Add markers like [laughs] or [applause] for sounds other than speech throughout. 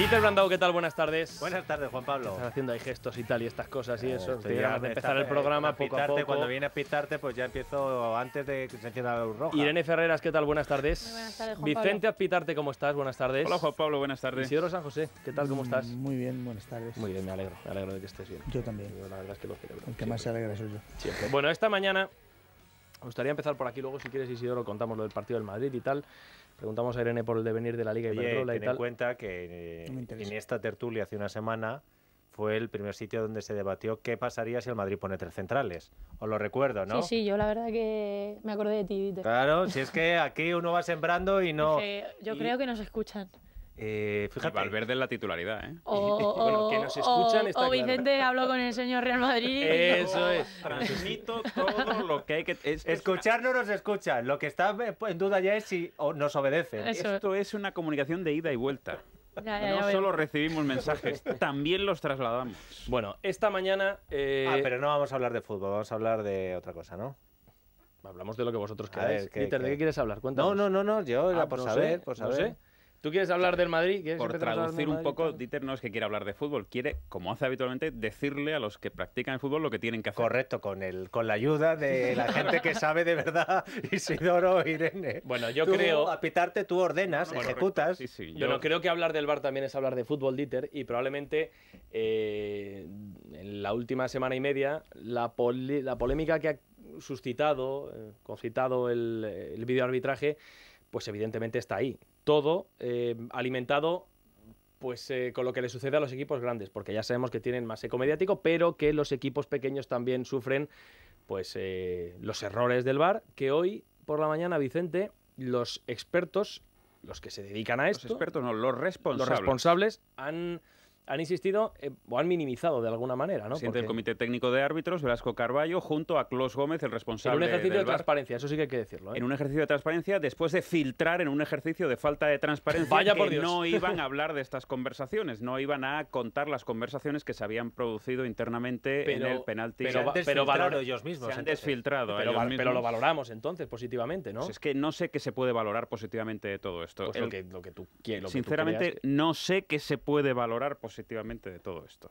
Dieter Brandau, ¿qué tal? Buenas tardes. Buenas tardes, Juan Pablo. Estás haciendo ahí gestos y tal y estas cosas y eh, eso. de empezar el programa poco a poco. Cuando viene a pitarte, pues ya empiezo antes de que se encienda la luz roja. Irene Ferreras, ¿qué tal? Buenas tardes. buenas tardes, Juan Vicente a pitarte, ¿cómo estás? Buenas tardes. Hola, Juan Pablo, buenas tardes. Isidro San José, ¿qué tal? ¿Cómo mm, estás? Muy bien, buenas tardes. Muy bien, me alegro. Me alegro de que estés bien. Yo también. la verdad es que lo celebro. El que más se alegra soy yo. Siempre. Bueno, esta mañana me gustaría empezar por aquí. Luego, si quieres, Isidoro, contamos lo del partido del Madrid y tal. Preguntamos a Irene por el devenir de la Liga y y ten en cuenta que en esta tertulia hace una semana fue el primer sitio donde se debatió qué pasaría si el Madrid pone tres centrales. Os lo recuerdo, ¿no? Sí, sí, yo la verdad que me acordé de ti. Claro, si es que aquí uno va sembrando y no... yo creo que nos escuchan. Eh, fíjate. Valverde es la titularidad, ¿eh? O, [laughs] que nos escuchan o, Vicente habló con el señor Real Madrid. [laughs] Eso es. todo lo que hay [laughs] que... Escuchar no nos escucha. Lo que está en duda ya es si nos obedece. Esto es una comunicación de ida y vuelta. no solo recibimos mensajes, también los trasladamos. Bueno, esta mañana... Eh, ah, pero no vamos a hablar de fútbol, vamos a hablar de otra cosa, ¿no? Hablamos de lo que vosotros queráis. ¿de qué quieres hablar? Cuéntanos. No, no, no, yo ah, pues por saber, ¿Tú quieres hablar del Madrid? Por traducir un poco, Dieter no es que quiera hablar de fútbol, quiere, como hace habitualmente, decirle a los que practican el fútbol lo que tienen que hacer. Correcto, con el, con la ayuda de la gente que sabe de verdad, [laughs] Isidoro, Irene. Bueno, yo creo... A pitarte tú ordenas, ejecutas. yo... no creo que hablar del bar también es hablar de fútbol, Dieter, y probablemente eh, en la última semana y media la, la polémica que ha suscitado, eh, concitado el, el videoarbitraje, pues evidentemente está ahí todo eh, alimentado pues eh, con lo que le sucede a los equipos grandes, porque ya sabemos que tienen más eco mediático, pero que los equipos pequeños también sufren pues eh, los errores del VAR, que hoy por la mañana, Vicente, los expertos, los que se dedican a esto... Los expertos no, los responsables. Los responsables han han insistido eh, o han minimizado de alguna manera, ¿no? Siente el Comité Técnico de Árbitros, Velasco Carballo, junto a Clos Gómez, el responsable. En un ejercicio de transparencia, eso sí que hay que decirlo. ¿eh? En un ejercicio de transparencia, después de filtrar en un ejercicio de falta de transparencia, no [laughs] iban a hablar de estas conversaciones, no iban a contar las conversaciones que se habían producido internamente en el penalti. Pero, valoro ellos mismos. Se han desfiltrado. Pero, lo valoramos entonces positivamente, ¿no? Pues es que no sé qué se puede valorar positivamente de todo esto. Pues lo, que, tú quieres. Sinceramente, no sé qué se puede valorar positivamente efectivamente de todo esto.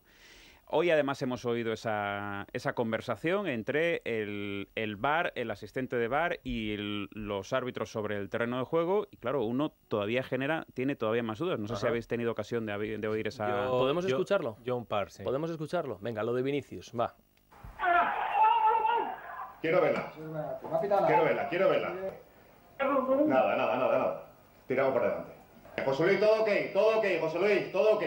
Hoy además hemos oído esa, esa conversación entre el, el bar, el asistente de bar y los árbitros sobre el terreno de juego. Y claro, uno todavía genera, tiene todavía más dudas. No sé si habéis tenido ocasión de, de oír esa. ¿Podemos escucharlo? John un ¿Podemos escucharlo? Venga, lo de Vinicius, va. Quiero verla. Quiero verla, quiero verla. Nada, nada, nada, nada. Tiramos para delante. José Luis, todo ok, todo ok, José Luis, todo ok.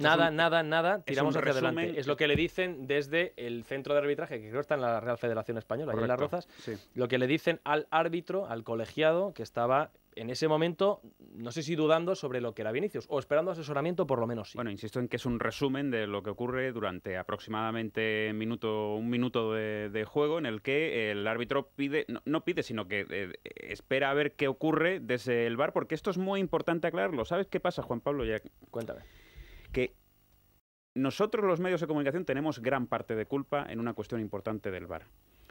nada, nada, nada, tiramos hacia adelante. Es lo que le dicen desde el centro de arbitraje, que creo está en la Real Federación Española, allí en Las Rozas, lo que le dicen al árbitro, al colegiado, que estaba en ese momento, no sé si dudando sobre lo que era Vinicius, o esperando asesoramiento por lo menos sí. Bueno, insisto en que es un resumen de lo que ocurre durante aproximadamente minuto, un minuto de, juego en el que el árbitro pide, no, pide, sino que eh, espera a ver qué ocurre desde el bar, porque esto es muy importante aclararlo. ¿Sabes qué pasa, Juan Pablo? Cuéntame. Que nosotros los medios de comunicación tenemos gran parte de culpa en una cuestión importante del VAR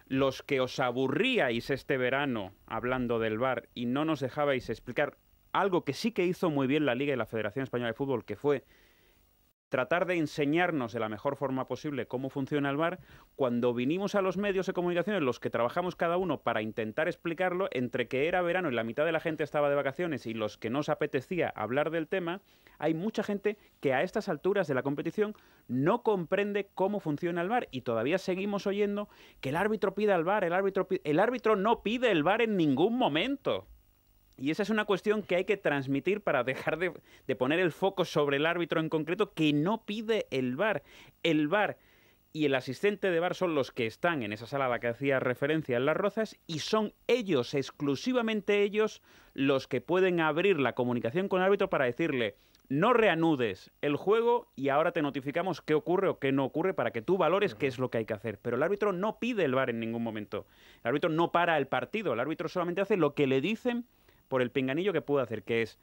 los que os aburríais este verano hablando del VAR y no nos dejabais explicar algo que sí que hizo muy bien la Liga y la Federación Española de Fútbol, que fue tratar de enseñarnos de la mejor forma posible cómo funciona el bar, cuando vinimos a los medios de comunicación, los que trabajamos cada uno para intentar explicarlo, entre que era verano y la mitad de la gente estaba de vacaciones y los que nos apetecía hablar del tema, hay mucha gente que a estas alturas de la competición no comprende cómo funciona el bar y todavía seguimos oyendo que el árbitro pide al bar, el árbitro, el árbitro no pide el bar en ningún momento. Y esa es una cuestión que hay que transmitir para dejar de, poner el foco sobre el árbitro en concreto que no pide el VAR. El VAR y el asistente de VAR son los que están en esa sala a la que hacía referencia en Las Rozas y son ellos, exclusivamente ellos, los que pueden abrir la comunicación con el árbitro para decirle no reanudes el juego y ahora te notificamos qué ocurre o qué no ocurre para que tú valores qué es lo que hay que hacer. Pero el árbitro no pide el VAR en ningún momento. El árbitro no para el partido, el árbitro solamente hace lo que le dicen por el pinganillo que pudo hacer, que es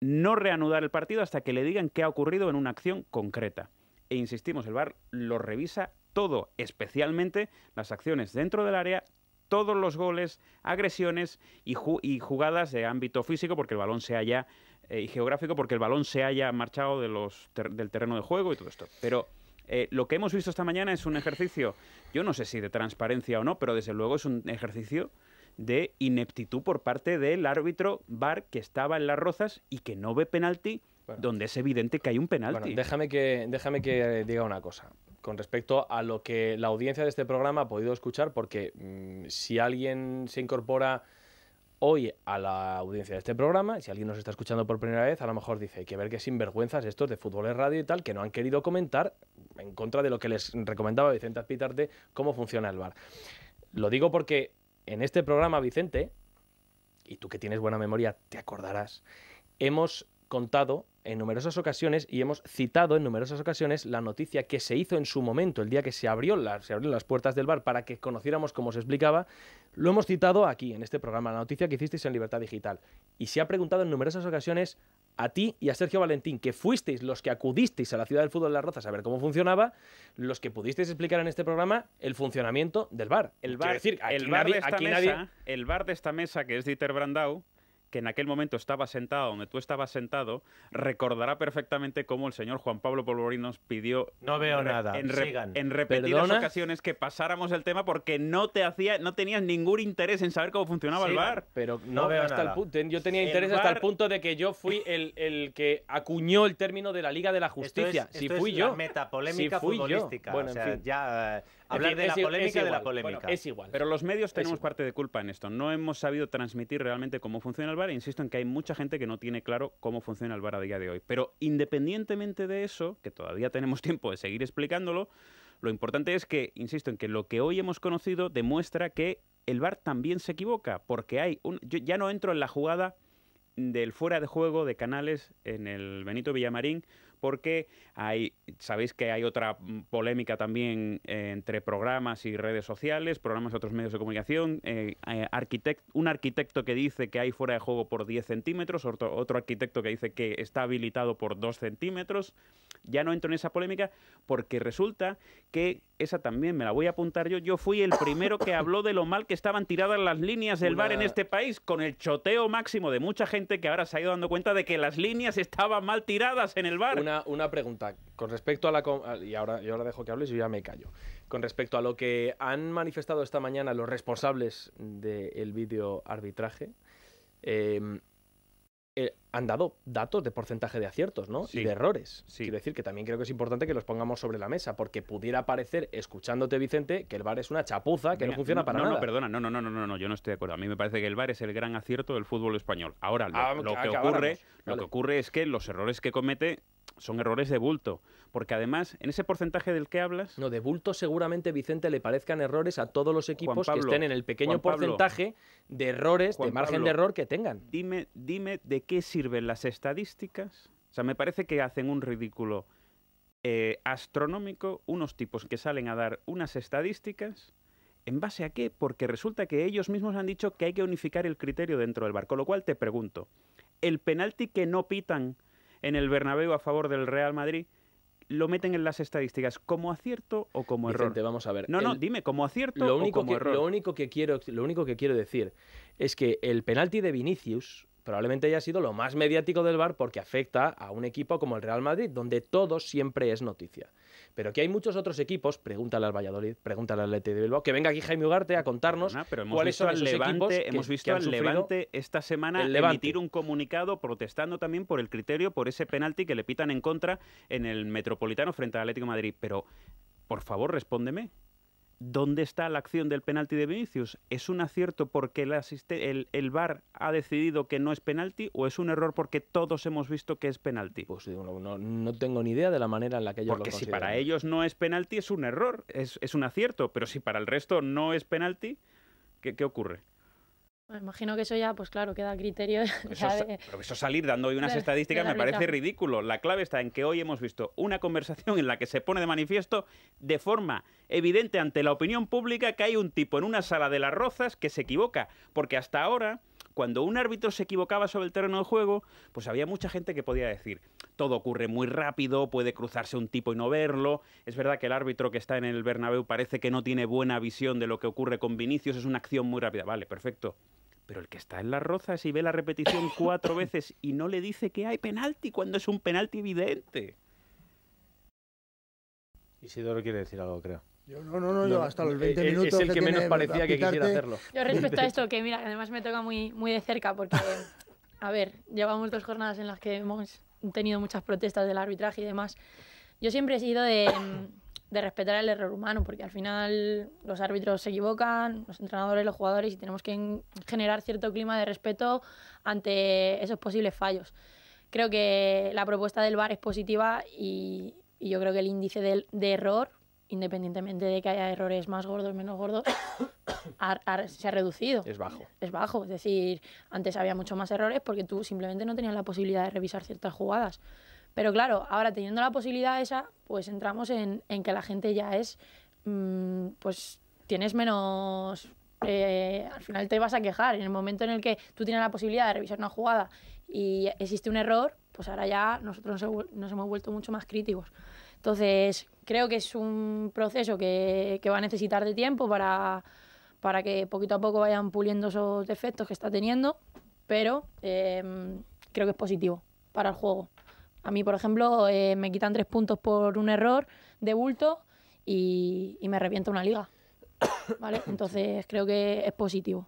no reanudar el partido hasta que le digan qué ha ocurrido en una acción concreta. E insistimos, el VAR lo revisa todo, especialmente las acciones dentro del área, todos los goles, agresiones y, jugadas de ámbito físico, porque el balón se haya, eh, y geográfico, porque el balón se haya marchado de los del terreno de juego y todo esto. Pero eh, lo que hemos visto esta mañana es un ejercicio, yo no sé si de transparencia o no, pero desde luego es un ejercicio de ineptitud por parte del árbitro VAR que estaba en las rozas y que no ve penalti, donde es evidente que hay un penalti. Bueno, déjame que, déjame que diga una cosa con respecto a lo que la audiencia de este programa ha podido escuchar, porque mm, si alguien se incorpora hoy a la audiencia de este programa, si alguien nos está escuchando por primera vez, a lo mejor dice, hay que ver qué sinvergüenzas estos de Fútbol es Radio y tal, que no han querido comentar en contra de lo que les recomendaba Vicente Azpitarte, cómo funciona el VAR. Lo digo porque en este programa, Vicente, y tú que tienes buena memoria, te acordarás, hemos contado en numerosas ocasiones y hemos citado en numerosas ocasiones la noticia que se hizo en su momento, el día que se, abrió se abrieron las puertas del bar para que conociéramos cómo se explicaba, lo hemos citado aquí en este programa, la noticia que hicisteis en Libertad Digital. Y se ha preguntado en numerosas ocasiones a ti y a Sergio Valentín, que fuisteis los que acudisteis a la ciudad del fútbol de las Rozas a ver cómo funcionaba, los que pudisteis explicar en este programa el funcionamiento del bar. El bar, decir, el el bar de esta mesa que es Dieter Brandau, en aquel momento estaba sentado donde tú estabas sentado, recordará perfectamente cómo el señor Juan Pablo Polvorín nos pidió no veo nada. En, en repetidas ocasiones que pasáramos el tema porque no te hacía, no tenías ningún interés en saber cómo funcionaba el bar. Pero no, veo hasta el Yo tenía interés hasta el punto de que yo fui el, que acuñó el término de la Liga de la Justicia. si fui yo. La metapolémica futbolística. Bueno, ya. Eh, Hablar de la polémica de la polémica. es igual. Pero los medios tenemos parte de culpa en esto. No hemos sabido transmitir realmente cómo funciona el bar. E insisto en que hay mucha gente que no tiene claro cómo funciona el bar a día de hoy. Pero independientemente de eso, que todavía tenemos [laughs] tiempo de seguir explicándolo, lo importante es que, insisto en que lo que hoy hemos conocido demuestra que el bar también se equivoca, porque hay un, yo ya no entro en la jugada del fuera de juego de Canales en el Benito Villamarín porque hay, sabéis que hay otra mm, polémica también eh, entre programas y redes sociales, programas de otros medios de comunicación, eh, eh, un arquitecto que dice que hay fuera de juego por 10 centímetros, otro, otro arquitecto que dice que está habilitado por 2 centímetros. Ya no entro en esa polémica porque resulta que esa también me la voy a apuntar yo. Yo fui el primero que habló de lo mal que estaban tiradas las líneas del bar en este país, con el choteo máximo de mucha gente que ahora se ha ido dando cuenta de que las líneas estaban mal tiradas en el bar. Una, pregunta, con respecto a la... Y ahora, yo ahora dejo que hables y ya me callo. Con respecto a lo que han manifestado esta mañana los responsables del vídeo arbitraje, em, eh, han dado datos de porcentaje de aciertos ¿no? y de errores. Quiero decir que también creo que es importante que los pongamos sobre la mesa, porque pudiera parecer, escuchándote, Vicente, que el bar es una chapuza, que no funciona para nada. No, perdona, no, no, no, no, no, no, yo no estoy de acuerdo. A mí me parece que el bar es el gran acierto del fútbol español. Ahora, lo, ah, que, ocurre, lo que ocurre es que los errores que comete son errores de bulto. Porque además, en ese porcentaje del que hablas. No, de bulto seguramente, Vicente, le parezcan errores a todos los equipos que estén en el pequeño porcentaje de errores, de margen de error que tengan. Dime, dime de qué sirven las estadísticas? O sea, me parece que hacen un ridículo eh, astronómico unos tipos que salen a dar unas estadísticas. ¿En base a qué? Porque resulta que ellos mismos han dicho que hay que unificar el criterio dentro del barco. lo cual te pregunto, ¿el penalti que no pitan en el Bernabéu a favor del Real Madrid lo meten en las estadísticas como acierto o como error. vamos a ver. No, no, dime, como acierto o como error. Lo único, que quiero, lo único que quiero decir es que el penalti de Vinicius probablemente haya sido lo más mediático del bar porque afecta a un equipo como el Real Madrid, donde todo siempre es noticia. Pero que hay muchos otros equipos, pregúntale al Valladolid, pregúntale al Atlético de Bilbao, que venga aquí Jaime Ugarte a contarnos cuál pero cuáles son que, hemos visto al Levante esta semana emitir un comunicado protestando también por el criterio, por ese penalti que le pitan en contra en el Metropolitano frente al Atlético Madrid. Pero, por favor, respóndeme. ¿Dónde está la acción del penalti de Vinicius? ¿Es un acierto porque el, el, VAR ha decidido que no es penalti o es un error porque todos hemos visto que es penalti? Pues no, tengo ni idea de la manera en la que ellos lo Porque si para ellos no es penalti es un error, es, un acierto, pero si para el resto no es penalti, qué ocurre? Me imagino que eso ya, pues claro, queda criterio. [laughs] Eso, pero eso salir dando hoy unas estadísticas me parece ridículo. La clave está en que hoy hemos visto una conversación en la que se pone de manifiesto de forma evidente ante la opinión pública que hay un tipo en una sala de las rozas que se equivoca. Porque hasta ahora cuando un árbitro se equivocaba sobre el terreno de juego, pues había mucha gente que podía decir, todo ocurre muy rápido, puede cruzarse un tipo y no verlo, es verdad que el árbitro que está en el Bernabéu parece que no tiene buena visión de lo que ocurre con Vinicius, es una acción muy rápida, vale, perfecto. Pero el que está en las rozas y ve la repetición [coughs] cuatro veces y no le dice que hay penalti cuando es un penalti evidente. Isidoro quiere decir algo, creo. Yo, no, no, no, hasta los 20 eh, eh, es, el que, menos parecía que quisiera hacerlo. Yo respecto a [laughs] esto, que mira, además me toca muy, muy de cerca porque, a ver, llevamos dos jornadas en las que hemos tenido muchas protestas del arbitraje y demás. Yo siempre he sido de, de respetar el error humano porque al final los árbitros se equivocan, los entrenadores, los jugadores y tenemos que generar cierto clima de respeto ante esos posibles fallos. Creo que la propuesta del VAR es positiva y, yo creo que el índice de error independientemente de que haya errores más gordos, menos gordos, [coughs] se ha reducido. Es bajo. Es bajo. Es decir, antes había mucho más errores porque tú simplemente no tenías la posibilidad de revisar ciertas jugadas. Pero claro, ahora teniendo la posibilidad esa, pues entramos en, que la gente ya es, mm, pues tienes menos... Eh, al final te vas a quejar. En el momento en el que tú tienes la posibilidad de revisar una jugada y existe un error, pues ahora ya nosotros nos hemos vuelto mucho más críticos. Entonces, creo que es un proceso que, va a necesitar de tiempo para, que poquito a poco vayan puliendo esos defectos que está teniendo, pero em, creo que es positivo para el juego. A mí, por ejemplo, eh, me quitan tres puntos por un error de bulto y, me revienta una liga. [coughs] [coughs] Entonces creo que es positivo.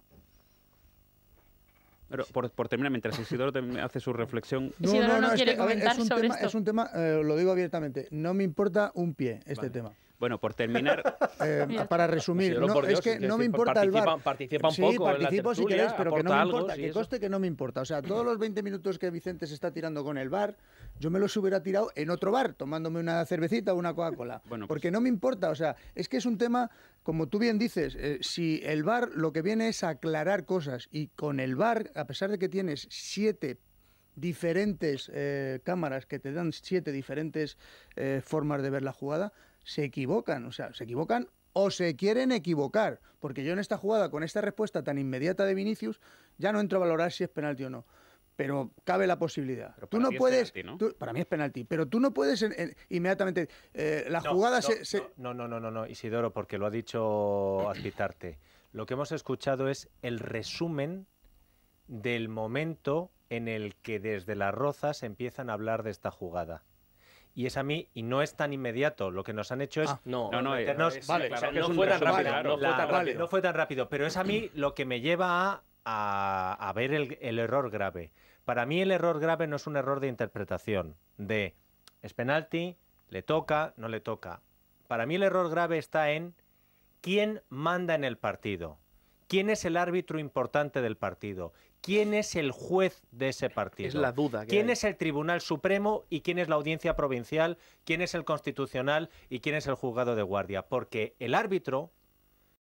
Pero por, terminar, mientras [laughs] Isidoro hace su reflexión. No, no, no, quiere que, comentar ver, es un tema, Es eh, un tema, lo digo abiertamente, no me importa un pie este tema. Bueno, por terminar. [laughs] Eh, para resumir, es que no me importa el bar. Participa un sí, poco. Participo si queréis, pero que no me importa. que coste que no me importa. O sea, todos los 20 minutos que Vicente se está tirando con el bar, yo me los hubiera tirado en otro bar, tomándome una cervecita o una Coca-Cola. [laughs] Bueno, pues porque no me importa. O sea, es que es un tema, como tú bien dices, eh, si el bar lo que viene es aclarar cosas y con el bar, a pesar de que tienes siete diferentes eh, cámaras que te dan siete diferentes formas de ver la jugada, se equivocan, o sea, se equivocan o se quieren equivocar, porque yo en esta jugada, con esta respuesta tan inmediata de Vinicius, ya no entro a valorar si es penalti o no. Pero cabe la posibilidad. tú no puedes. para mí es penalti, pero tú no puedes inmediatamente. Eh, la jugada no, se, No, no, no, no, no, Isidoro, porque lo ha dicho Azpitarte. Lo que hemos escuchado es el resumen del momento en el que desde las rozas empiezan a hablar de esta jugada y es a mí y no es tan inmediato. Lo que nos han hecho es ah, no, no, no, fue tan rápido, no fue tan rápido. pero es a mí lo que me lleva a, ver el error grave. Para mí el error grave no es un error de interpretación, de es penalti, le toca, no le toca. Para mí el error grave está en quién manda en el partido, quién es el árbitro importante del partido, ¿Quién es el juez de ese partido? Es la duda. ¿Quién es el Tribunal Supremo y quién es la Audiencia Provincial? ¿Quién es el Constitucional y quién es el Juzgado de Guardia? Porque el árbitro,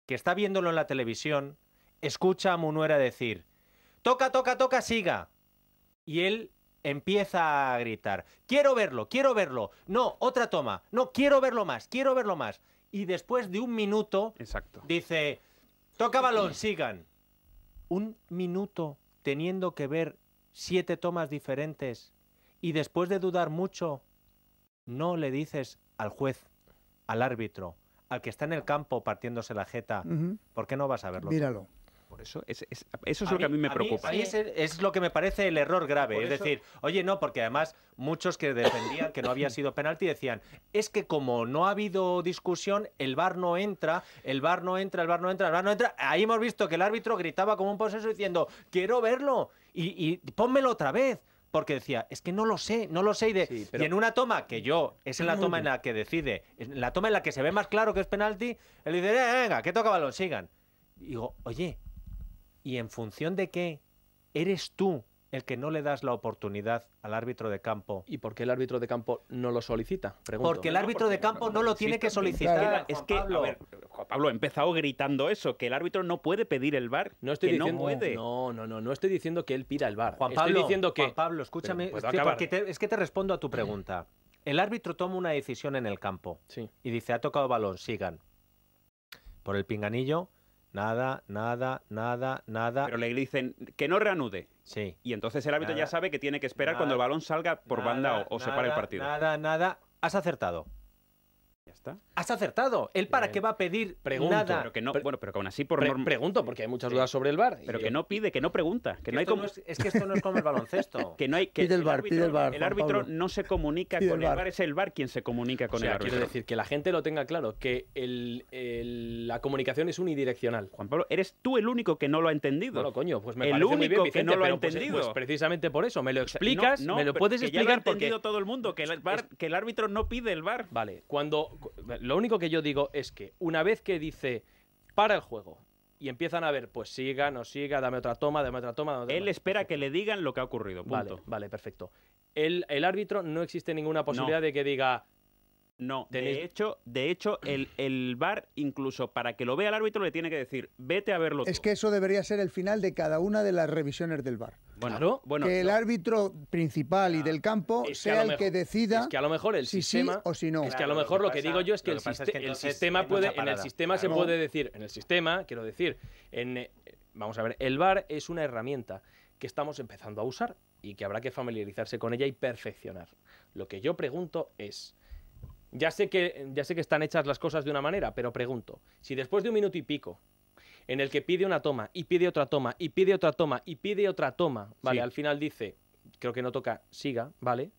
que está viéndolo en la televisión, escucha a Munuera decir, toca, toca, toca, siga. Y él empieza a gritar, quiero verlo, quiero verlo. No, otra toma. No, quiero verlo más, quiero verlo más. Y después de un minuto, dice, toca balón, sigan. Un minuto teniendo que ver siete tomas diferentes y después de dudar mucho, no le dices al juez, al árbitro, al que está en el campo partiéndose la jeta, ¿por qué no vas a verlo? Míralo eso es, eso lo que a mí me preocupa. es, lo que me parece el error grave. es decir, oye, no, porque además muchos que defendían que no había sido penalti decían, es que como no ha habido discusión, el bar no entra, el bar no entra, el bar no entra, el VAR no entra. Ahí hemos visto que el árbitro gritaba como un poseso diciendo, quiero verlo y, y pónmelo otra vez porque decía, es que no lo sé, no lo sé. Y, en una toma que yo, es en la toma en la que decide, en la toma en la que se ve más claro que es penalti, él dice, venga, que toca balón, sigan. Y digo, oye, y en función de qué eres tú el que no le das la oportunidad al árbitro de campo. ¿Y por qué el árbitro de campo no lo solicita? Porque el árbitro de campo no, lo tiene que solicitar. es que, Pablo. Juan Pablo, he empezado gritando eso, que el árbitro no puede pedir el bar. No estoy diciendo, no No, no, no, no estoy diciendo que él pida el bar. Juan Pablo, diciendo que... Pablo, escúchame, es que te respondo a tu pregunta. El árbitro toma una decisión en el campo sí. y dice, ha tocado balón, sigan. Por el pinganillo, nada, nada, nada, nada. Pero le dicen que no reanude. Sí. Y entonces el hábito ya sabe que tiene que esperar cuando el balón salga por banda o, se pare el partido. Nada, nada, has acertado. Has acertado. ¿Él para qué va a pedir pregunta Pero que no, bueno, pero aún así por Pregunto, porque hay muchas dudas sobre el bar. Pero que no pide, que no pregunta. Que, es, que esto no es como el baloncesto. [laughs] que no hay, que pide el, árbitro, el árbitro no se comunica con el bar. es el bar quien se comunica con o el árbitro. Quiero decir, que la gente lo tenga claro, que la comunicación es unidireccional. Juan Pablo, eres tú el único que no lo ha entendido. Bueno, coño, pues me el parece único que no lo ha pues, eh, pues, entendido. precisamente por eso, me lo explicas, me lo puedes explicar porque... todo el mundo, que el árbitro no pide el bar. Vale, cuando lo único que yo digo es que una vez que dice para el juego y empiezan a ver, pues siga, no siga, dame otra toma, dame otra toma. Él espera que le digan lo que ha ocurrido. Punto. Vale, perfecto. El, árbitro no existe ninguna posibilidad de que diga, no, de hecho, de hecho el, el VAR, incluso para que lo vea el árbitro, le tiene que decir, vete a verlo. Es que eso debería ser el final de cada una de las revisiones del VAR. Bueno, bueno que el árbitro principal y del campo sea el que decida. que a lo mejor el si sistema. Sí o si no. Es que a lo mejor lo que, digo yo es que, el, sistema puede. En el sistema se puede decir. En el sistema, quiero decir. En, eh, vamos a ver, el VAR es una herramienta que estamos empezando a usar y que habrá que familiarizarse con ella y perfeccionar. Lo que yo pregunto es. Ya sé, que, ya sé que están hechas las cosas de una manera, pero pregunto, si después de un minuto y pico en el que pide una toma y pide otra toma y pide otra toma y pide otra toma, vale, al final dice, creo que no toca, siga, ¿vale?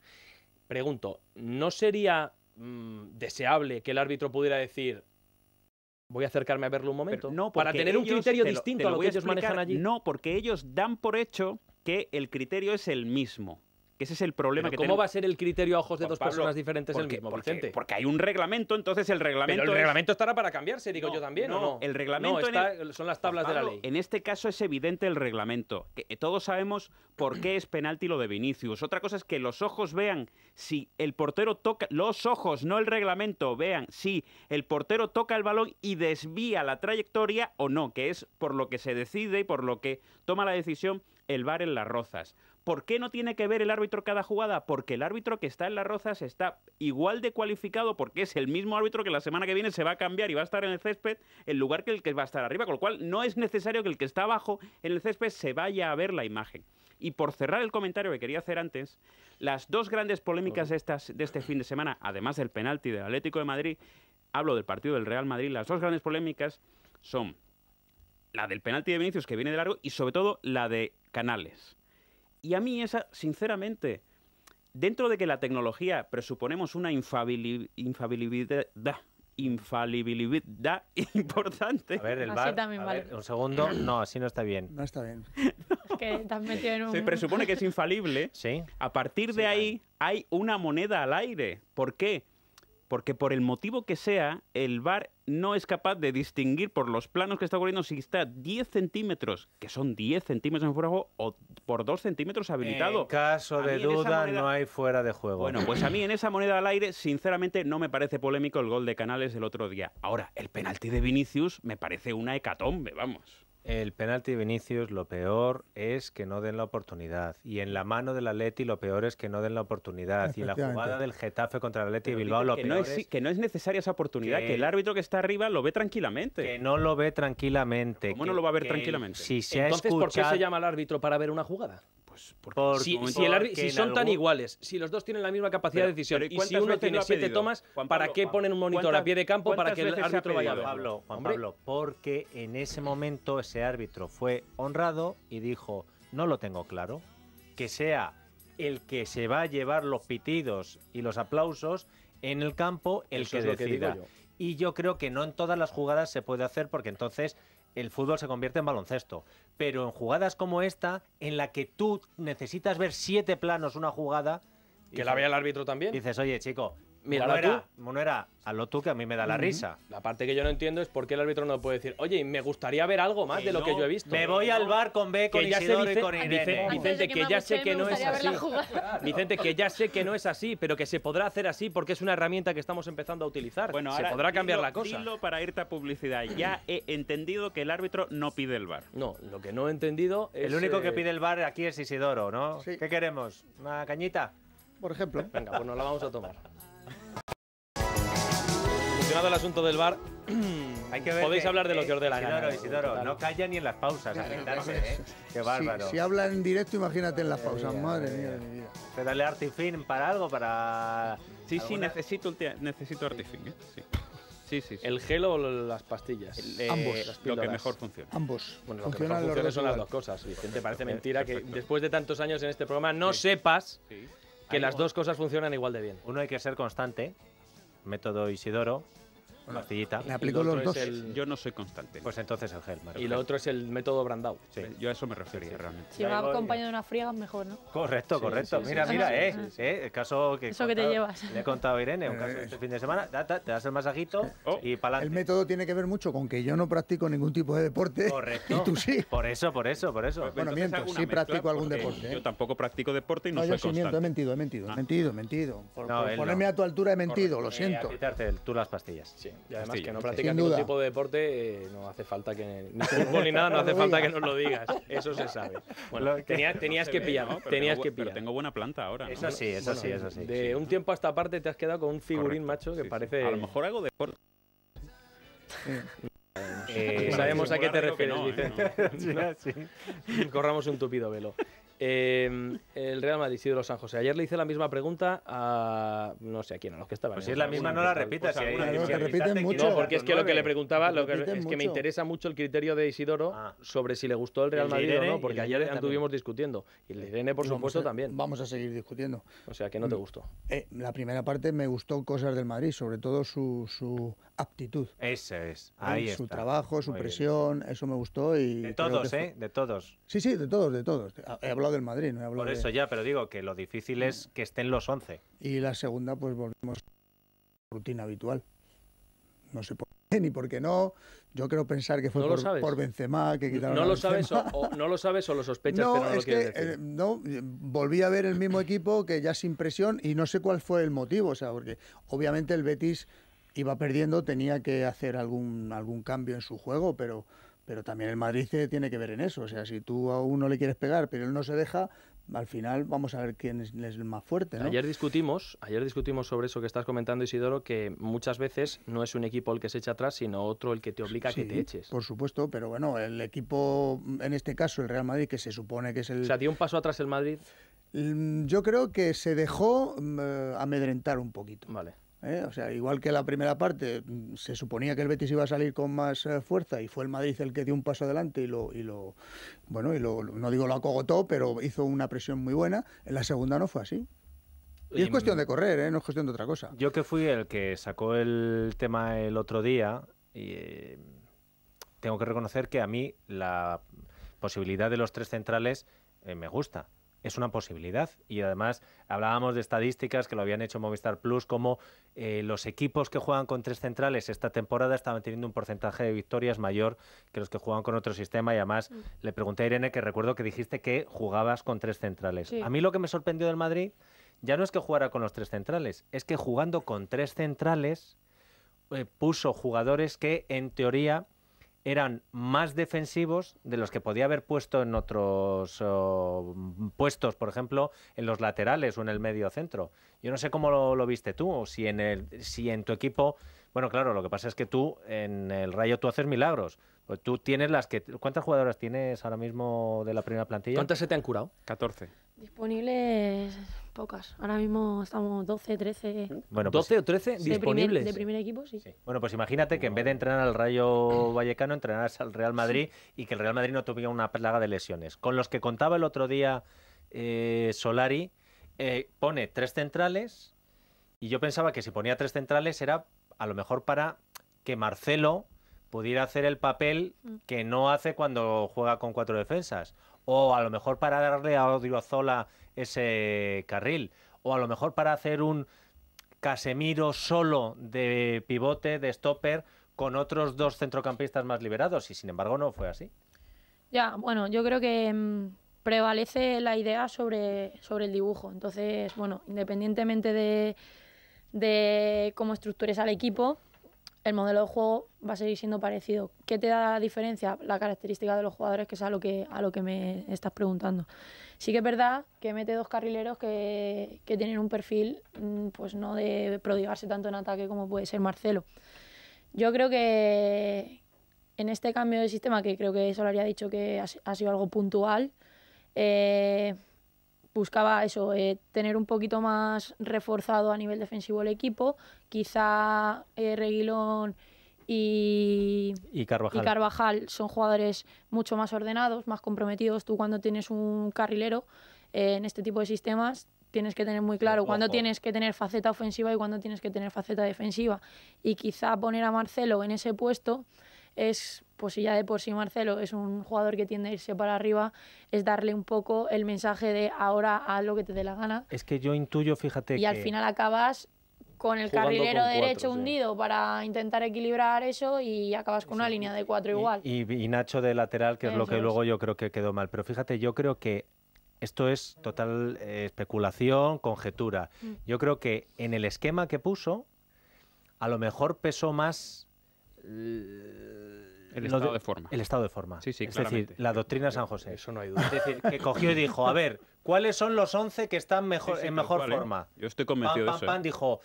Pregunto, ¿no sería mm, deseable que el árbitro pudiera decir, voy a acercarme a verlo un momento, para tener un criterio distinto a lo que ellos manejan allí? No, porque ellos dan por hecho que el criterio es el mismo que ese es el problema que ¿Cómo va a ser el criterio a ojos de dos personas diferentes el mismo, Vicente? Porque hay un reglamento, entonces el reglamento. Pero el reglamento estará para cambiarse, digo yo también. No, el reglamento. E- son las tablas de la ley. En este caso es evidente el reglamento. Que todos sabemos por qué es penalti lo de Vinicius. Otra cosa es que los ojos vean si el portero toca. Los ojos, no el reglamento, vean si el portero toca el balón y desvía la trayectoria o no, que es por lo que se decide y por lo que toma la decisión el bar en las rozas. ¿Por qué no tiene que ver el árbitro cada jugada? Porque el árbitro que está en las rozas está igual de cualificado porque es el mismo árbitro que la semana que viene se va a cambiar y va a estar en el césped en lugar que el que va a estar arriba, con lo cual no es necesario que el que está abajo en el césped se vaya a ver la imagen. Y por cerrar el comentario que quería hacer antes, las dos grandes polémicas de, este fin de semana, además del penalti del Atlético de Madrid, hablo del partido del Real Madrid, las dos grandes polémicas son la del penalti de Vinicius que viene de largo y sobre todo la de Canales. Y a mí esa, sinceramente, dentro de que la tecnología presuponemos una infabilidad, infalibilidad [laughs] importante. A ver, el bar. un segundo. No, así no está bien. No está bien. Es que en un... Se presupone que es infalible. [laughs] Sí. A partir de ahí hay una moneda al aire. ¿Por qué? Porque por el motivo que sea, el bar no es capaz de distinguir por los planos que está ocurriendo si está 10 centímetros, que son 10 centímetros en fuera juego, o por 2 centímetros habilitado. En caso de duda, no hay fuera de juego. Bueno, pues a mí en esa moneda al aire, sinceramente, no me parece polémico el gol de Canales del otro día. Ahora, el penalti de Vinicius me parece una hecatombe, vamos. El penalti de Vinicius, lo peor es que no den la oportunidad. Y en la mano del Atleti, lo peor es que no den la oportunidad. Y la jugada del Getafe contra el Atleti de Bilbao, lo que peor no es, Que no es necesaria esa oportunidad, que, el árbitro que está arriba lo ve tranquilamente. Que no lo ve tranquilamente. ¿Cómo no lo va a ver tranquilamente? Si se Entonces, ¿por qué se llama al árbitro para ver una jugada? Pues, si, son tan iguales, si los dos tienen la misma capacidad de decisión y, si uno tiene siete tomas, ¿para qué ponen un monitor a pie de campo para que el árbitro vaya a Juan Pablo, porque en ese momento ese árbitro fue honrado y dijo, no lo tengo claro, que sea el que se va a llevar los pitidos y los aplausos en el campo el que decida. Y yo creo que no en todas las jugadas se puede hacer porque entonces el fútbol se convierte en baloncesto. Pero en jugadas como esta, en la que tú necesitas ver siete planos una jugada... Que la vea el árbitro también. Dices, oye, chico, Mira, Monera, a hazlo tú que a mí me da la risa. La parte que yo no entiendo es por qué el árbitro no puede decir, oye, me gustaría ver algo más de lo que yo he visto. Me voy al bar con B, con Isidoro y con Irene. Vicente, que, ya sé que no es así. Vicente, que ya sé que no es así, pero que se podrá hacer así porque es una herramienta que estamos empezando a utilizar. Bueno, se podrá cambiar la cosa. Dilo para irte a publicidad. Ya he entendido que el árbitro no pide el bar. No, lo que no he entendido es... El único que eh, pide el bar aquí es Isidoro, ¿no? Sí. ¿Qué queremos? ¿Una cañita? Por ejemplo. Venga, pues nos la vamos a tomar. Funcionado el asunto del bar, [clears throat] Hay que podéis hablar de lo que os dé la gana. no calla ni en las pausas. ¿eh? Eh. Qué bárbaro. Si, si habla en directo, imagínate en las eh, pausas. Madre mía, de mi vida. Te dale artifín para algo, para... Sí, sí, necesito, necesito artifín, Sí. Sí, ¿El gel o las pastillas? Ambos. Lo que mejor funciona. Ambos. Bueno, lo que son las dos cosas. te parece mentira que después de tantos años en este programa no sepas Sí que las dos cosas funcionan igual de bien. Uno hay que ser constante, método Isidoro, me aplico los dos. yo no soy constante. Pues entonces el gel. Y lo otro es el método Brandau. yo a eso me refería realmente. Si va acompañado de una friega, mejor, ¿no? Correcto, correcto. mira, mira, eh, eh, El caso que. Eso que te llevas. Le he contado a Irene, un eh, caso eh. Este fin de semana. te das el masajito oh. y para El método tiene que ver mucho con que yo no practico ningún tipo de deporte. Correcto. Y tú sí. Por eso, por eso, por eso. Pues bueno, miento, sí practico algún deporte. Yo tampoco practico deporte y no, soy constante. He mentido, he mentido, he ah. mentido, he mentido. Por ponerme a tu altura he mentido, lo siento. Quitarte tú las pastillas. Y además que no practicas ningún tipo de deporte, eh, no hace falta que. Ni [laughs] fútbol ni nada, no hace falta que nos lo digas. Eso se sabe. tenías que pillar. Tenías que pillar. Pero tengo buena planta ahora. ¿no? Es así, es así, es De un tiempo a esta parte te has quedado con un figurín macho que parece. A lo mejor hago deporte. Eh, sabemos a qué te refieres, ¿eh? [laughs] Corramos un tupido velo. Em, el Real Madrid, isidoro San José. Ayer le hice la misma pregunta a no sé a quién, a los que estaban. Pues si es la misma, no la repitas. si No, porque es que lo que le preguntaba es que me interesa mucho el criterio de Isidoro ah. sobre si le gustó el Real Madrid o no, porque ayer estuvimos discutiendo. Y el Irene, por supuesto, también. Vamos a seguir discutiendo. O sea, que no te mm, gustó. Eh, la primera parte me gustó cosas del Madrid, sobre todo su, su aptitud. Ese es. Ahí Su trabajo, su presión, eso me gustó. Y de todos, ¿eh? De todos. Sí, sí, de todos, de todos del Madrid, Por eso ya, pero digo que lo difícil es mm. que estén los 11. Y la segunda, pues volvemos a la rutina habitual. No sé por qué ni por qué no. Yo creo pensar que fue por, por, Benzema que No lo sabes o, no lo sabes o lo sospechas, pero no lo que, eh, no, volví a ver el mismo equipo que ya sin presión y no sé cuál fue el motivo, o sea, porque obviamente el Betis iba perdiendo, tenía que hacer algún algún cambio en su juego, pero pero también el Madrid tiene que ver en eso. O sea, si tú a uno le quieres pegar, pero él no se deja, al final vamos a ver quién es, el más fuerte. ¿no? Ayer discutimos, ayer discutimos sobre eso que estás comentando, Isidoro, que muchas veces no es un equipo el que se echa atrás, sino otro el que te obliga a que te eches. Por supuesto, pero bueno, el equipo, en este caso, el Real Madrid, que se supone que es el. O sea, dio un paso atrás el Madrid. Mm, yo creo que se dejó mm, eh, amedrentar un poquito. Vale. ¿eh? O sea, igual que la primera parte, mm, se suponía que el Betis iba a salir con más eh, fuerza y fue el Madrid el que dio un paso adelante y lo, y bueno, y no digo lo acogotó, pero hizo una presión muy buena. En la segunda no fue así. Y es cuestión mm, de correr, ¿eh? no es cuestión de otra cosa. Yo que fui el que sacó el tema el otro día, y, tengo que reconocer que a mí la posibilidad de los tres centrales me gusta es una posibilidad. Y además hablábamos de estadísticas que lo habían hecho Movistar Plus, como eh, los equipos que juegan con tres centrales esta temporada estaban teniendo un porcentaje de victorias mayor que los que juegan con otro sistema. Y además mm. le pregunté a Irene que recuerdo que dijiste que jugabas con tres centrales. A mí lo que me sorprendió del Madrid ya no es que jugara con los tres centrales, es que jugando con tres centrales eh, puso jugadores que en teoría eran más defensivos de los que podía haber puesto en otros mm, puestos, por ejemplo, en los laterales o en el medio centro. Yo no sé cómo lo, viste tú, o si en, el, si en tu equipo... Bueno, claro, lo que pasa es que tú en el Rayo tú haces milagros. Pues tú tienes las que... ¿Cuántas jugadoras tienes ahora mismo de la primera plantilla? ¿Cuántas se te han curado? 14. Disponibles pocas. Ahora mismo estamos 12, 13. Bueno, 12 pues o 13 disponibles. De primer, equipo, sí. Bueno, pues imagínate que en vez de entrenar al Rayo Vallecano, entrenaras al Real Madrid y que el Real Madrid no tuviera una plaga de lesiones. Con los que contaba el otro día eh, Solari, eh, pone tres centrales y yo pensaba que si ponía tres centrales era a lo mejor para que Marcelo pudiera hacer el papel mm. que no hace cuando juega con cuatro defensas. O a lo mejor para darle a Odriozola ese carril. O a lo mejor para hacer un Casemiro solo de pivote, de stopper, con otros dos centrocampistas más liberados. Y sin embargo no fue así. Ya, bueno, yo creo que mm, prevalece la idea sobre, sobre el dibujo. Entonces, bueno, independientemente de, de cómo estructures al equipo, el modelo de juego va a seguir siendo parecido. ¿Qué te da la diferencia? La característica de los jugadores, que es a lo que, a lo que me estás preguntando. Sí que es verdad que mete dos carrileros que, tienen un perfil mm, pues no de prodigarse tanto en ataque como puede ser Marcelo. Yo creo que en este cambio de sistema, que creo que eso lo habría dicho que ha, sido algo puntual, eh, buscaba eso, eh, tener un poquito más reforzado a nivel defensivo el equipo, quizá eh, Reguilón y, Carvajal. son jugadores mucho más ordenados, más comprometidos. Tú cuando tienes un carrilero eh, en este tipo de sistemas tienes que tener muy claro cuándo tienes que tener faceta ofensiva y cuándo tienes que tener faceta defensiva. Y quizá poner a Marcelo en ese puesto es, pues si ya de por sí Marcelo es un jugador que tiende a irse para arriba, es darle un poco el mensaje de ahora haz lo que te dé la gana. Es que yo intuyo, fíjate. Y al final acabas con el carrilero derecho hundido para intentar equilibrar eso y acabas con una línea de cuatro igual. Y, Nacho de lateral, que es lo que luego yo creo que quedó mal. Pero fíjate, yo creo que esto es total eh, especulación, conjetura. Mm. Yo creo que en el esquema que puso, a lo mejor pesó más el estado de, forma. El estado de forma. Sí, es decir, la doctrina San José. Eso no hay duda. Es decir, que cogió y dijo, a ver, ¿cuáles son los 11 que están mejor, en mejor ¿eh? forma? Yo estoy convencido de eso. Pan, ¿eh? dijo,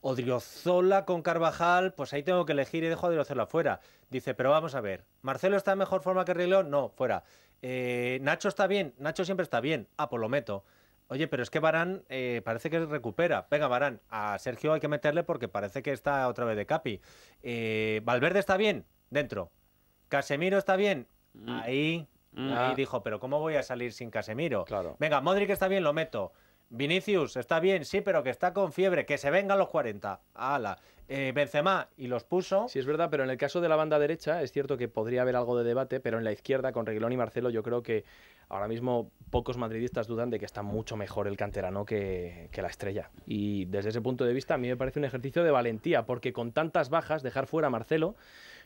Odriozola con Carvajal, pues ahí tengo que elegir y dejo a Odriozola fuera. Dice, pero vamos a ver, ¿Marcelo está en mejor forma que Rileón? No, fuera. Eh, ¿Nacho está bien? Nacho siempre está bien. Ah, pues meto. Oye, pero es que Barán eh, parece que recupera. Venga, Barán, a Sergio hay que meterle porque parece que está otra vez de capi. Eh, Valverde está bien, dentro. Casemiro está bien, mm. ahí. Mm. Ahí ah. dijo, pero ¿cómo voy a salir sin Casemiro? Claro. Venga, Modric está bien, lo meto. Vinicius está bien, sí, pero que está con fiebre, que se vengan los 40. Ala. Eh, Benzema y los puso. Sí, es verdad, pero en el caso de la banda derecha es cierto que podría haber algo de debate, pero en la izquierda con Reguilón y Marcelo yo creo que ahora mismo pocos madridistas dudan de que está mucho mejor el canterano que, que la estrella. Y desde ese punto de vista a mí me parece un ejercicio de valentía, porque con tantas bajas dejar fuera a Marcelo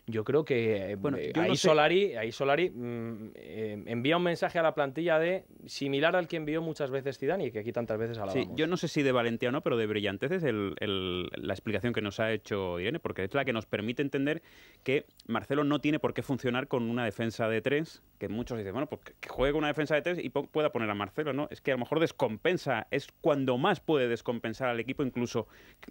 yo creo que em, bueno, ahí, Solari, mm, em, envía un mensaje a la plantilla de similar al que envió muchas veces Zidane y que aquí tantas veces alabamos. Sí, yo no sé si de valentía o no, pero de brillantez es el, la explicación que nos ha hecho Irene, porque es la que nos permite entender que Marcelo no tiene por qué funcionar con una defensa de tres, que muchos dicen, bueno, pues que juegue una defensa de tres y pueda poner a Marcelo, ¿no? Es que a lo mejor descompensa, es cuando más puede descompensar al equipo, incluso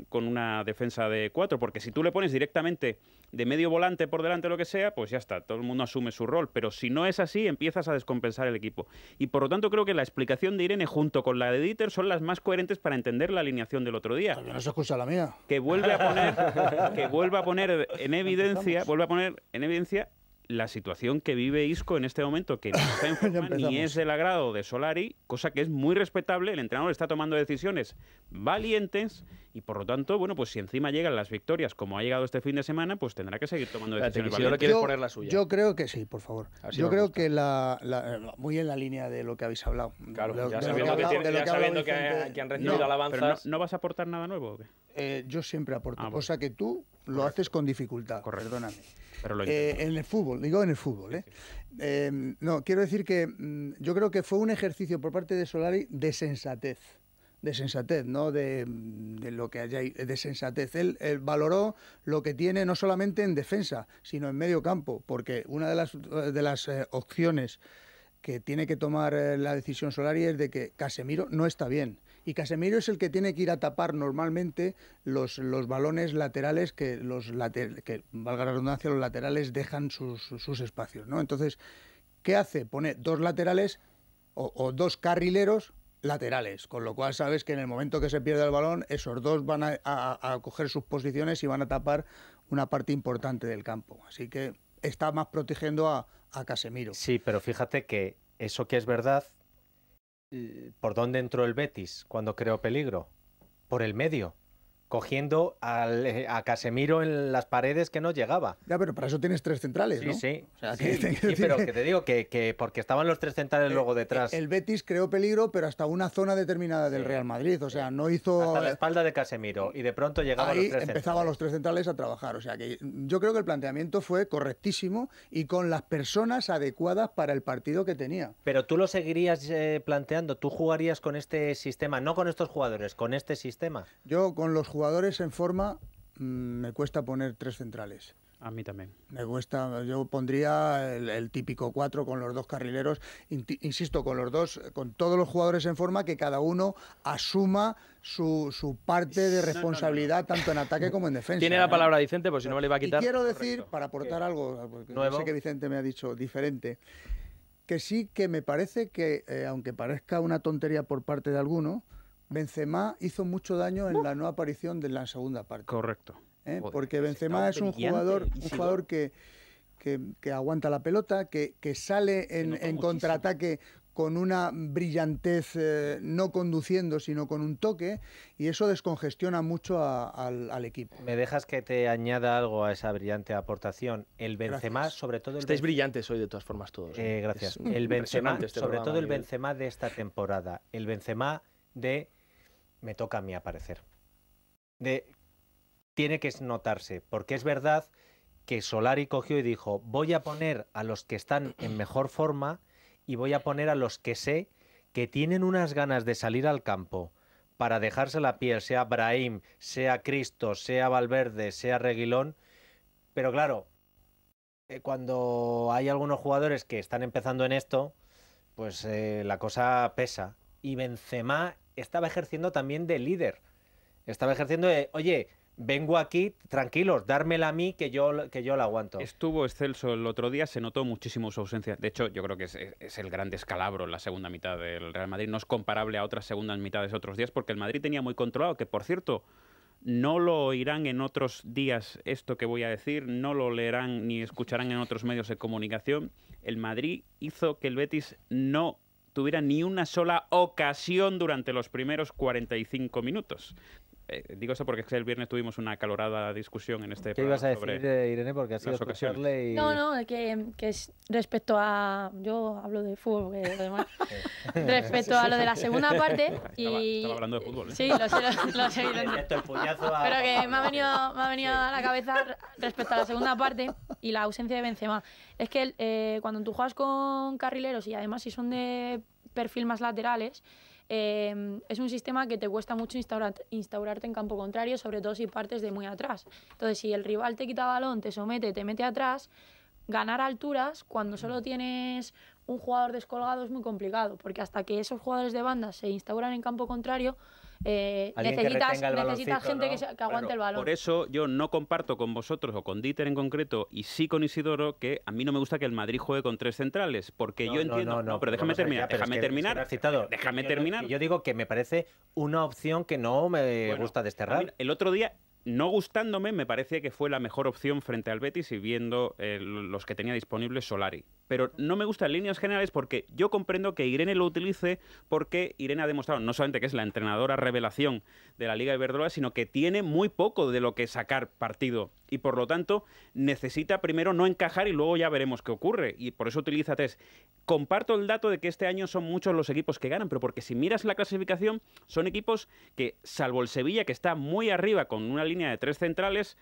con una defensa de cuatro, porque si tú le pones directamente de medio volante, por delante lo que sea, pues ya está, todo el mundo asume su rol. Pero si no es así, empiezas a descompensar el equipo. Y por lo tanto creo que la explicación de Irene junto con la de Dieter son las más coherentes para entender la alineación del otro día. no se la mía. Que vuelve a poner, [laughs] que a poner en evidencia, vuelve a poner en evidencia la situación que vive Isco en este momento, que no [laughs] ni es del agrado de Solari, cosa que es muy respetable. El entrenador está tomando decisiones valientes y por lo tanto, bueno, pues si encima llegan las victorias como ha llegado este fin de semana, pues tendrá que seguir tomando decisiones Yo, creo que sí, por favor. yo creo que la, muy en la línea de lo que habéis hablado. Claro, ya sabiendo, que, han recibido alabanzas. No, vas a aportar nada nuevo? Eh, yo siempre aporto, ah, cosa que tú lo haces con dificultad, perdóname. Eh, en el fútbol, digo en el fútbol. ¿eh? Em, no, quiero decir que mm, yo creo que fue un ejercicio por parte de Solari de sensatez de sensatez, ¿no? De, mm, lo que haya, de sensatez. Él, valoró lo que tiene no solamente en defensa, sino en medio campo, porque una de las, de las eh, opciones que tiene que tomar la decisión Solari es de que Casemiro no está bien y Casemiro es el que tiene que ir a tapar normalmente los, los balones laterales que, los que, valga la redundancia, los laterales dejan sus, sus espacios, ¿no? Entonces, ¿qué hace? Pone dos laterales o, dos carrileros laterales, con lo cual sabes que en el momento que se pierde el balón, esos dos van a, coger sus posiciones y van a tapar una parte importante del campo. Así que está más protegiendo a, a Casemiro. Sí, pero fíjate que eso que es verdad, eh, ¿Por dónde entró el Betis cuando creó peligro? Por el medio cogiendo eh, a Casemiro en las paredes que no llegaba. Ya, pero para eso tienes tres centrales, ¿no? Sí, o [laughs] pero que te digo que, porque estaban los tres centrales eh, luego eh, detrás. El Betis creó peligro, pero hasta una zona determinada del Real Madrid. O sea, no hizo... Hasta la espalda de Casemiro. Y de pronto llegaban los tres centrales. empezaban los tres centrales a trabajar. O sea, que yo creo que el planteamiento fue correctísimo y con las personas adecuadas para el partido que tenía. Pero tú lo seguirías planteando. Tú jugarías con este sistema, no con estos jugadores, con este sistema. Yo con los jugadores jugadores en forma mm, me cuesta poner tres centrales. A mí también. Me cuesta, yo pondría el, típico cuatro con los dos carrileros, insisto, con los dos, con todos los jugadores en forma, que cada uno asuma su, su parte de responsabilidad, tanto en ataque como en defensa. Tiene la palabra Vicente, pues si no me le iba a quitar. quiero decir, para aportar algo, no sé que Vicente me ha dicho diferente, que sí que me parece que, eh, aunque parezca una tontería por parte de alguno, Benzema hizo mucho daño en la no aparición de la segunda parte. Correcto. ¿eh? Porque Benzema es un jugador, un jugador que, que, aguanta la pelota, que, sale en, contraataque con una brillantez, eh, no conduciendo, sino con un toque, y eso descongestiona mucho al, equipo. ¿Me dejas que te añada algo a esa brillante aportación? El Benzema, sobre todo... El Estáis brillantes hoy, de todas formas, todos. Eh, gracias. el Benzema, este sobre todo el Benzema de esta temporada, el Benzema de me toca a mí aparecer. tiene que notarse, porque es verdad que Solari cogió y dijo, voy a poner a los que están en mejor forma y voy a poner a los que sé que tienen unas ganas de salir al campo para dejarse la piel, sea Brahim, sea Cristo, sea Valverde, sea Reguilón. Pero claro, eh, cuando hay algunos jugadores que están empezando en esto, pues eh, la cosa pesa. Y Benzema estaba ejerciendo también de líder. Estaba ejerciendo de, oye, vengo aquí, tranquilos, dármela a mí que yo, que yo la aguanto. Estuvo excelso el otro día, se notó muchísimo su ausencia. De hecho, yo creo que es, el gran descalabro en la segunda mitad del Real Madrid. No es comparable a otras segundas mitades otros días, porque el Madrid tenía muy controlado, que por cierto, no lo oirán en otros días esto que voy a decir, no lo leerán ni escucharán en otros medios de comunicación. El Madrid hizo que el Betis no tuviera ni una sola ocasión durante los primeros 45 minutos. Eh, digo eso porque el viernes tuvimos una calorada discusión en este ¿Qué ibas a decir, eh, Irene? Porque ha sido No, no, que, que es respecto a... Yo hablo de fútbol, lo demás. [laughs] respecto a lo de la segunda [laughs] parte y... hablando de fútbol. ¿eh? Sí, lo sé, lo, sé. Pero que me ha venido, me ha venido a la cabeza respecto a la segunda parte y la ausencia de Benzema. Es que eh, cuando tú juegas con carrileros y además si son de perfil más laterales... Em, es un sistema que te cuesta mucho instaurarte en campo contrario, sobre todo si partes de muy atrás. Entonces, si el rival te quita balón, te somete, te mete atrás, ganar alturas cuando solo mm. tienes un jugador descolgado es muy complicado, porque hasta que esos jugadores de banda se instauran en campo contrario, eh, necesitas, gente que, aguante el balón. Por eso yo no comparto con vosotros o con Dieter en concreto y sí con Isidoro que a mí no me gusta que el Madrid juegue con tres centrales porque yo entiendo. No, pero déjame terminar. déjame terminar. yo, terminar. Yo digo que me parece una opción que no me gusta desterrar. el otro día no gustándome, me parece que fue la mejor opción frente al Betis y viendo eh, los que tenía disponibles Solari. Pero no me gusta en líneas generales porque yo comprendo que Irene lo utilice porque Irene ha demostrado no solamente que es la entrenadora revelación de la Liga de Iberdrola, sino que tiene muy poco de lo que sacar partido y por lo tanto necesita primero no encajar y luego ya veremos qué ocurre. Y por eso utiliza tres. Comparto el dato de que este año son muchos los equipos que ganan, pero porque si miras la clasificación, son equipos que, salvo el Sevilla, que está muy arriba con una línea de tres centrales,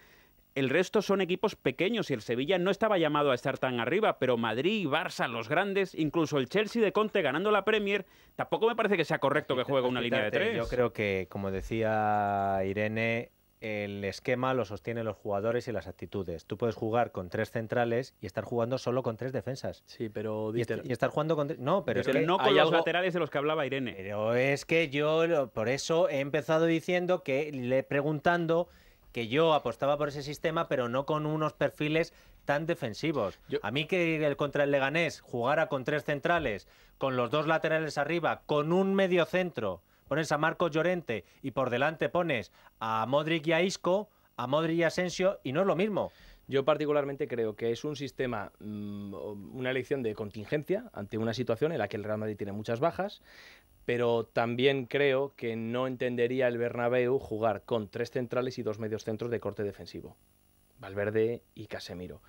el resto son equipos pequeños y el Sevilla no estaba llamado a estar tan arriba, pero Madrid, Barça, los grandes, incluso el Chelsea de Conte ganando la Premier, tampoco me parece que sea correcto que juegue una línea de tres. Yo creo que, como decía Irene, el esquema lo sostienen los jugadores y las actitudes. Tú puedes jugar con tres centrales y estar jugando solo con tres defensas. Sí, pero y, estar jugando con no, pero no con los laterales de los que hablaba Irene. Pero es que yo por eso he empezado diciendo que le preguntando que yo apostaba por ese sistema, pero no con unos perfiles tan defensivos. A mí que el contra el Leganés jugara con tres centrales, con los dos laterales arriba, con un medio centro pones a Marcos Llorente y por delante pones a Modric y a Isco, a Modric y Asensio, y no es lo mismo. Yo particularmente creo que es un sistema, mm, una elección de contingencia ante una situación en la que el Real Madrid tiene muchas bajas, pero también creo que no entendería el Bernabéu jugar con tres centrales y dos medios centros de corte defensivo, Valverde y Casemiro.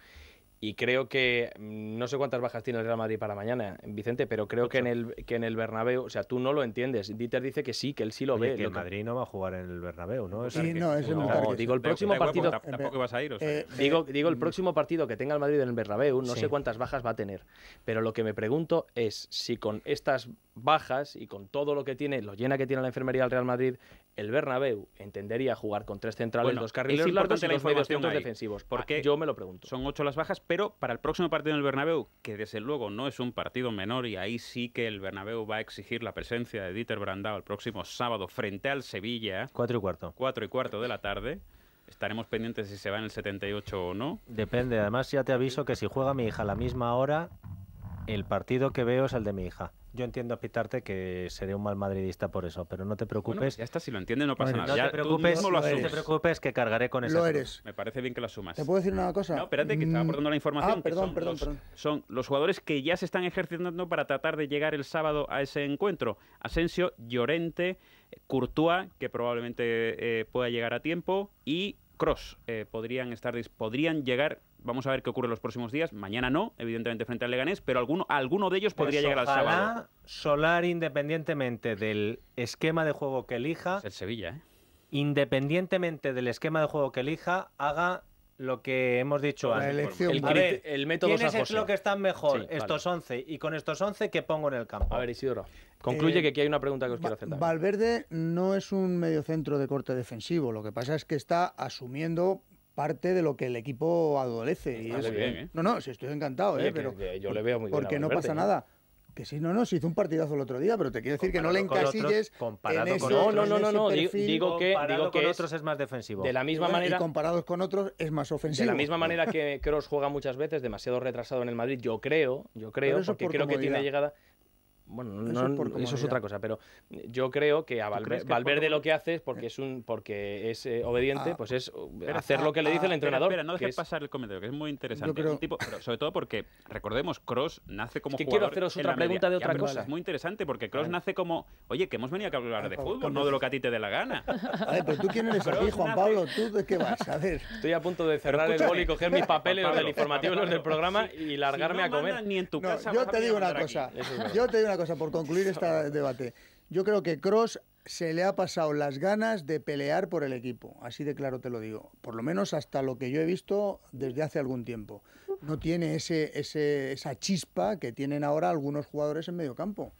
Y creo que, mm, no sé cuántas bajas tiene el Real Madrid para mañana, Vicente, pero creo que en, el, que en el Bernabéu, o sea, tú no lo entiendes. Dieter dice que sí, que él sí lo ve. Que el Madrid no va a jugar en el Bernabéu, ¿no? Sí, no, es el no, digo, el próximo partido... Tampoco eh, vas a ir, o sea. Eh, eh, digo, el mm. próximo partido que tenga el Madrid en el Bernabéu, no sé cuántas bajas va a tener. Pero lo que me pregunto es si con estas bajas y con todo lo que tiene, lo llena que tiene la enfermería del Real Madrid, el Bernabéu entendería jugar con tres centrales, dos carriles y largos los medios defensivos. Porque ah, ah, yo me lo pregunto. Son ocho las bajas, pero para el próximo partido en el Bernabéu, que desde luego no es un partido menor y ahí sí que el Bernabéu va a exigir la presencia de Dieter Brandao el próximo sábado frente al Sevilla. Cuatro y cuarto. Cuatro y cuarto de la tarde. Estaremos pendientes si se va en el 78 o no. Depende. Además ya te aviso que si juega mi hija a la misma hora, el partido que veo es el de mi hija. Yo entiendo a Pitarte que seré un mal madridista por eso, pero no te preocupes. ya está, si lo entiende no pasa nada. No, te preocupes, no te preocupes que cargaré con eso. Lo eres. Me parece bien que lo asumas. ¿Te puedo decir una cosa? No, espérate, que estaba mm. aportando la información. Ah, perdón, perdón, perdón. Son los jugadores que ya se están ejercitando para tratar de llegar el sábado a ese encuentro. Asensio, Llorente, Courtois, que probablemente eh, pueda llegar a tiempo, y Cross eh, podrían estar podrían llegar. Vamos a ver qué ocurre los próximos días. Mañana no, evidentemente frente al Leganés, pero alguno, alguno de ellos podría pues llegar al sábado. Solar, independientemente del esquema de juego que elija. el Sevilla, ¿eh? Independientemente del esquema de juego que elija, haga lo que hemos dicho antes. Elección, el, método ¿Quiénes es lo que están mejor? estos 11. Y con estos 11, ¿qué pongo en el campo? A ver, Isidoro, eh, concluye que aquí hay una pregunta que os quiero hacer. Valverde no es un mediocentro de corte defensivo. Lo que pasa es que está asumiendo parte de lo que el equipo adolece. Y ¿eh? No, no, estoy encantado, eh, yo le veo muy bien Porque no pasa ¿eh? nada. Que sí, no, no, se hizo un partidazo el otro día, pero te quiero decir que no le encasilles. con no, no, no, no, digo, que, digo que otros es más defensivo. De la misma manera. comparados con otros es más ofensivo. De la misma manera que Kroos juega muchas veces, demasiado retrasado en el Madrid, yo creo, yo creo, porque creo que tiene llegada. Bueno, eso, es, otra cosa, pero yo creo que a Valver, Valverde lo que hace porque eh. es un porque es eh, obediente, ah. pues es uh, hacer lo que le dice el ah, entrenador. Espera, no dejes pasar el comentario, que es muy interesante. sobre todo porque recordemos, Cross nace como que quiero hacer otra pregunta de otra cosa. Es muy interesante porque Cross nace como, oye, que hemos venido a hablar de fútbol, no de lo que a ti te dé la gana. [laughs] A ver, pero tú quién eres [laughs] aquí, Juan Pablo, tú de qué vas a ver. Estoy a punto de cerrar el boli y coger mis papeles, los del informativo, los del [laughs] programa y largarme a comer. Ni en tu casa. Yo te digo una cosa. Yo te una por concluir este debate. Yo creo que Cross se le ha pasado las ganas de pelear por el equipo, así de claro te lo digo, por lo menos hasta lo que yo he visto desde hace algún tiempo. No tiene ese, esa chispa que tienen ahora algunos jugadores en medio campo.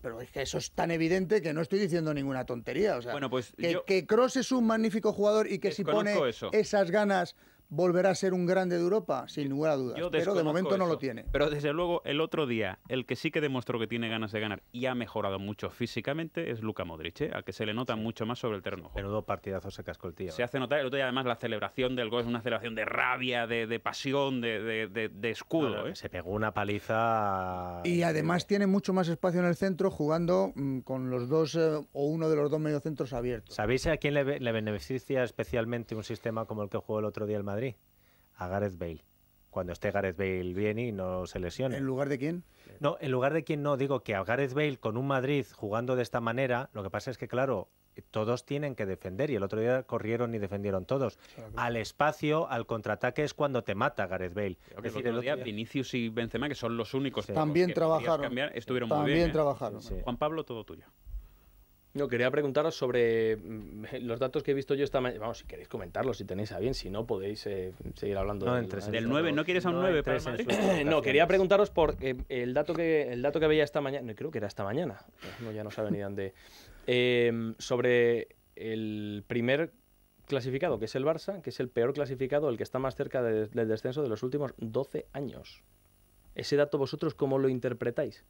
Pero es que eso es tan evidente que no estoy diciendo ninguna tontería. O sea, bueno, pues que, Cross es un magnífico jugador y que si pone esas ganas volverá a ser un grande de Europa, sin lugar a Pero de momento no lo tiene. Pero desde luego, el otro día, el que sí que demostró que tiene ganas de ganar y ha mejorado mucho físicamente es Luca Modric, ¿eh? al que se le nota mucho más sobre el terreno. Menudo partidazos se Cascoltía. Se ¿eh? hace notar, el otro día además la celebración del gol es una celebración de rabia, de, pasión, de, escudo. ¿eh? Se pegó una paliza... Y además tiene mucho más espacio en el centro jugando mm, con los dos o uno de los dos mediocentros abiertos. ¿Sabéis a quién le, le beneficia especialmente un sistema como el que jugó el otro día el Madrid? Madrid, a Gareth Bale. Cuando esté Gareth Bale bien y no se lesione. ¿En lugar de quién? No, en lugar de quién no, digo que a Gareth Bale con un Madrid jugando de esta manera, lo que pasa es que, claro, todos tienen que defender y el otro día corrieron y defendieron todos. Al espacio, al contraataque es cuando te mata Gareth Bale. Vinicius y Benzema, que son los únicos que también ¿eh? trabajaron. estuvieron bien. Juan Pablo, todo tuyo. No, quería preguntaros sobre mm, los datos que he visto yo esta mañana. Vamos, si queréis comentarlos, si tenéis a bien, si no, podéis eh, seguir hablando no, del, el 9. ¿No quieres a un 9 para No, [laughs] quería preguntaros por eh, el, dato que, el dato que veía esta mañana, creo que era esta mañana, ya no sabe ni dónde, em, sobre el primer clasificado, que es el Barça, que es el peor clasificado, el que está más cerca del descenso de los últimos 12 años. ¿Ese dato vosotros cómo lo interpretáis?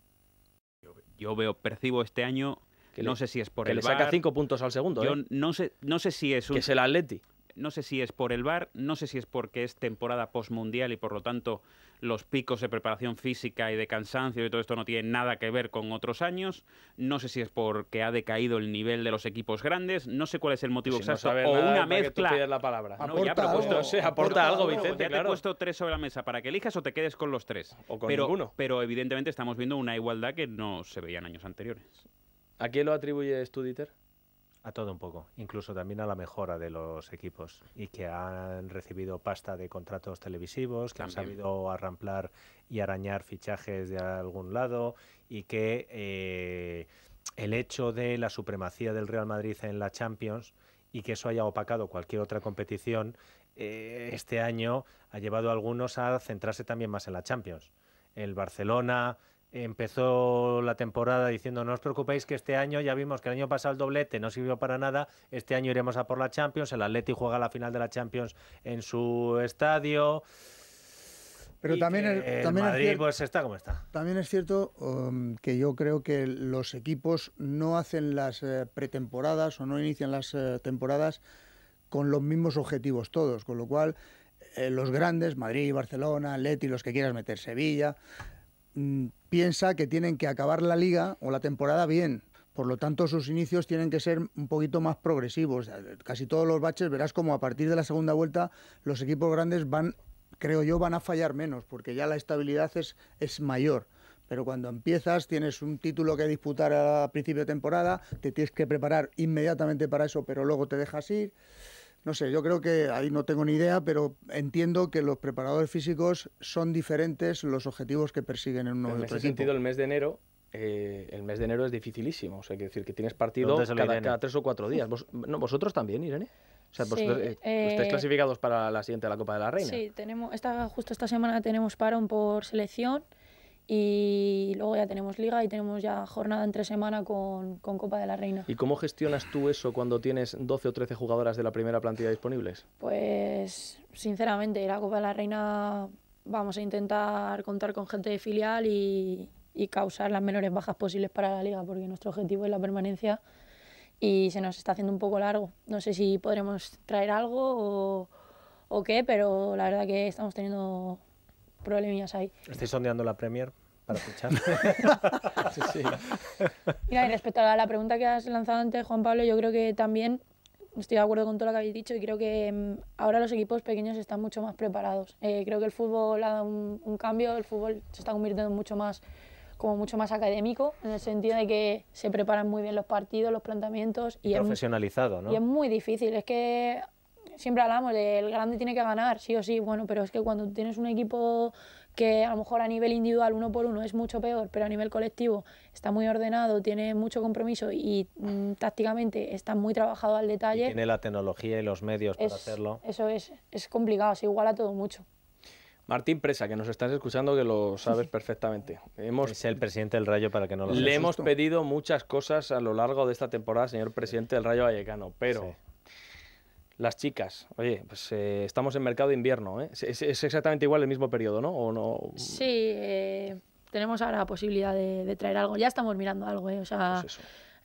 Yo veo, percibo este año que no sé si es por que le saca cinco puntos al segundo. Yo ¿eh? no, sé, no sé si es un... Que es el Atleti. No sé si es por el bar, no sé si es porque es temporada postmundial y por lo tanto los picos de preparación física y de cansancio y todo esto no tiene nada que ver con otros años. No sé si es porque ha decaído el nivel de los equipos grandes. No sé cuál es el motivo exacto. o una mezcla. Que tú la palabra. No, ya aporta, algo, Vicente. claro. te he puesto tres sobre la mesa para que elijas o te quedes con los tres. O con ninguno. Pero evidentemente estamos viendo una igualdad que no se veía en años anteriores. ¿A qué lo atribuyes tú, Dieter? A todo un poco, incluso también a la mejora de los equipos y que han recibido pasta de contratos televisivos, que han sabido arramplar y arañar fichajes de algún lado y que eh, el hecho de la supremacía del Real Madrid en la Champions y que eso haya opacado cualquier otra competición, eh, este año ha llevado a algunos a centrarse también más en la Champions. El Barcelona, empezó la temporada diciendo no os preocupéis que este año ya vimos que el año pasado el doblete no sirvió para nada, este año iremos a por la Champions, el Atleti juega la final de la Champions en su estadio. Pero también, el, Madrid, es pues está como está. También es cierto um, que yo creo que los equipos no hacen las eh, pretemporadas o no inician las eh, temporadas con los mismos objetivos todos, con lo cual eh, los grandes, Madrid, Barcelona, Atleti, los que quieras meter, Sevilla, mm, piensa que tienen que acabar la liga o la temporada bien. Por lo tanto, sus inicios tienen que ser un poquito más progresivos. Casi todos los baches, verás como a partir de la segunda vuelta los equipos grandes van, creo yo, van a fallar menos, porque ya la estabilidad es, es mayor pero cuando empiezas tienes un título que disputar a principio de temporada, te tienes que preparar inmediatamente para eso, pero luego te dejas ir no sé, yo creo que ahí no tengo ni idea, pero entiendo que los preparadores físicos son diferentes los objetivos que persiguen en uno de En ese sentido, el mes de enero eh, el mes de enero es dificilísimo. O sea, hay que decir que tienes partido cada, tres o cuatro días. ¿Vosotros también, Irene? O sea, vosotros, eh, eh, clasificados para la siguiente la Copa de la Reina. Sí, tenemos, esta, justo esta semana tenemos parón por selección y luego ya tenemos liga y tenemos ya jornada entre semana con, con, Copa de la Reina. ¿Y cómo gestionas tú eso cuando tienes 12 o 13 jugadoras de la primera plantilla disponibles? Pues sinceramente, la Copa de la Reina vamos a intentar contar con gente de filial y, y causar las menores bajas posibles para la liga, porque nuestro objetivo es la permanencia y se nos está haciendo un poco largo. No sé si podremos traer algo o, o qué, pero la verdad que estamos teniendo problemas ahí. estoy sondeando la Premier? Para escuchar. [laughs] sí, sí. Mira, respecto a la pregunta que has lanzado antes, Juan Pablo, yo creo que también estoy de acuerdo con todo lo que habéis dicho y creo que mm, ahora los equipos pequeños están mucho más preparados. Eh, creo que el fútbol ha dado un, cambio, el fútbol se está convirtiendo mucho más como mucho más académico, en el sentido de que se preparan muy bien los partidos, los planteamientos. Y, profesionalizado, ¿no? Y es muy difícil, es que siempre hablamos de el grande tiene que ganar, sí o sí, bueno, pero es que cuando tienes un equipo que a lo mejor a nivel individual uno por uno es mucho peor, pero a nivel colectivo está muy ordenado, tiene mucho compromiso y mm, tácticamente está muy trabajado al detalle. tiene la tecnología y los medios para hacerlo. Eso es, es complicado, se iguala todo mucho. Martín Presa, que nos estás escuchando, que lo sabes perfectamente. Hemos, es el presidente del Rayo para que no lo Le hemos pedido muchas cosas a lo largo de esta temporada, señor presidente del Rayo Vallecano, pero las chicas, oye, pues eh, estamos en mercado de invierno, ¿eh? es, exactamente igual el mismo periodo, ¿no? ¿O no? Sí, eh, tenemos ahora la posibilidad de, traer algo, ya estamos mirando algo, ¿eh? O sea, pues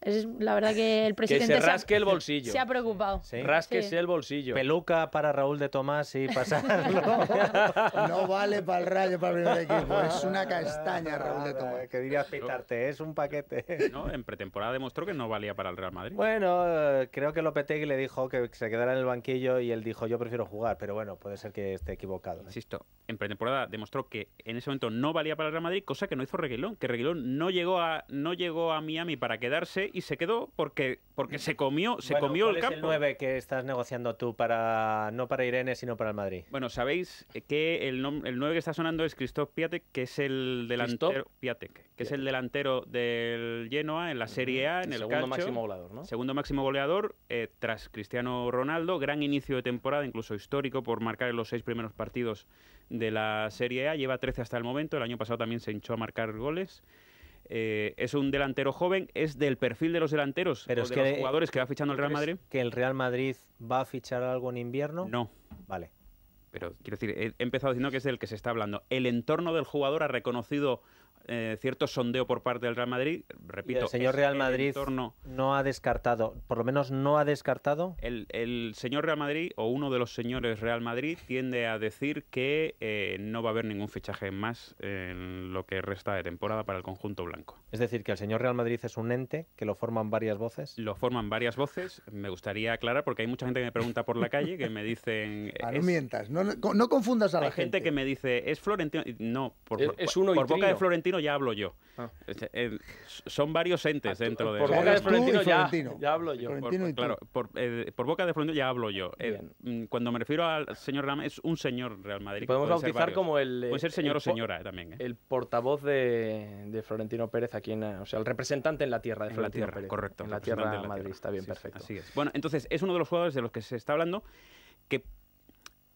es, la verdad que el presidente. se ha, el Se ha preocupado. ¿Sí? el bolsillo. Peluca para Raúl de Tomás y pasarlo. [laughs] no vale para el rayo, para el primer equipo. Es una castaña, Raúl de Tomás. Eh, que diría pitarte, es un paquete. en pretemporada demostró que no valía para el Real Madrid. Bueno, eh, creo que Lopetegui le dijo que se quedara en el banquillo y él dijo, yo prefiero jugar, pero bueno, puede ser que esté equivocado. ¿eh? Insisto, en pretemporada demostró que en ese momento no valía para el Real Madrid, cosa que no hizo Reguilón, que Reguilón no llegó a, no llegó a Miami para quedarse y se quedó porque, porque se comió, se comió ¿cuál el Es el 9 que estás negociando tú para no para Irene, sino para el Madrid. Bueno, sabéis que el, el 9 que está sonando es Christoph Piatek, que es el delantero que es el delantero del Genoa en la Serie A, en el, segundo máximo goleador, ¿no? Segundo máximo goleador eh, tras Cristiano Ronaldo, gran inicio de temporada, incluso histórico por marcar en los seis primeros partidos de la Serie A, lleva 13 hasta el momento, el año pasado también se hinchó a marcar goles. Eh, es un delantero joven, es del perfil de los delanteros, Pero de los jugadores que va fichando el Real Madrid. ¿Que el Real Madrid va a fichar algo en invierno? No. Vale. Pero quiero decir, he empezado diciendo que es del que se está hablando. El entorno del jugador ha reconocido eh, cierto sondeo por parte del Real Madrid. Repito, el señor Real Madrid no ha descartado, por lo menos no ha descartado. El, señor Real Madrid o uno de los señores Real Madrid tiende a decir que eh, no va a haber ningún fichaje más en lo que resta de temporada para el conjunto blanco. Es decir, que el señor Real Madrid es un ente que lo forman varias voces. Lo forman varias voces. Me gustaría aclarar porque hay mucha gente que me pregunta por la calle que me dicen. [laughs] Ah, no mientas, no, confundas a la hay gente. que me dice es Florentino. No, por, es uno por boca de Florentino ya hablo yo. Ah. Este, son varios entes ah, dentro de... Por boca de Florentino, ya, hablo yo. por, claro, por, boca de Florentino ya hablo yo. cuando me refiero al señor Rama, es un señor Real Madrid. Podemos bautizar como el... Puede ser eh, señor o señora eh, también. Eh. El portavoz de, Florentino Pérez aquí en... O sea, el representante en la tierra de Florentino la tierra, Pérez. Correcto. En la tierra de Madrid, está bien, perfecto. Así es. Bueno, entonces es uno de los jugadores de los que se está hablando que